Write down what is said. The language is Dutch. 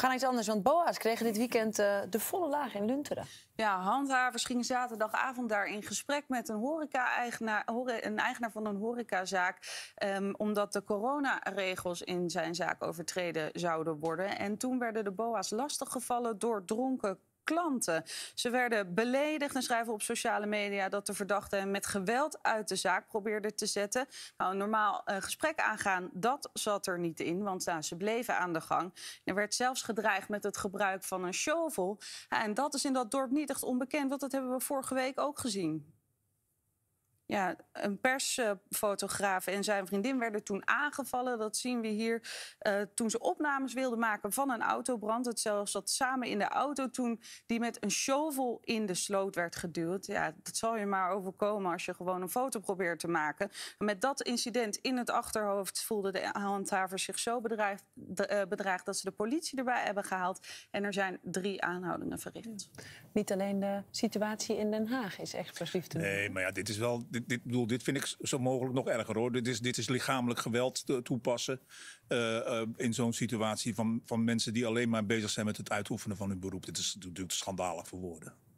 We gaan iets anders, want BOA's kregen dit weekend eh, de volle laag in Lunteren. Ja, handhavers gingen zaterdagavond daar in gesprek met een, horeca-eigenaar, een eigenaar van een horecazaak... Ehm, omdat de coronaregels in zijn zaak overtreden zouden worden. En toen werden de BOA's lastiggevallen door dronken klanten. Ze werden beledigd en schrijven op sociale media dat de verdachte met geweld uit de zaak probeerde te zetten. Nou, een normaal eh, gesprek aangaan, dat zat er niet in, want nou, ze bleven aan de gang. Er werd zelfs gedreigd met het gebruik van een shovel. en dat is in dat dorp niet echt onbekend, want dat hebben we vorige week ook gezien. Ja, een persfotograaf en zijn vriendin werden toen aangevallen. Dat zien we hier. Eh, toen ze opnames wilden maken van een autobrand. Het zelfs dat samen in de auto toen die met een shovel in de sloot werd geduwd. Ja, dat zal je maar overkomen als je gewoon een foto probeert te maken. Met dat incident in het achterhoofd voelden de handhavers zich zo bedreigd, eh, dat ze de politie erbij hebben gehaald. En er zijn drie aanhoudingen verricht. Niet alleen de situatie in Den Haag is explosief. te Nee, maar ja, dit is wel dit, dit, vind ik zo mogelijk nog erger hoor. Dit is, dit is lichamelijk geweld toepassen eh, eh, in zo'n situatie van, van mensen die alleen maar bezig zijn met het uitoefenen van hun beroep. Dit is natuurlijk schandalig voor woorden.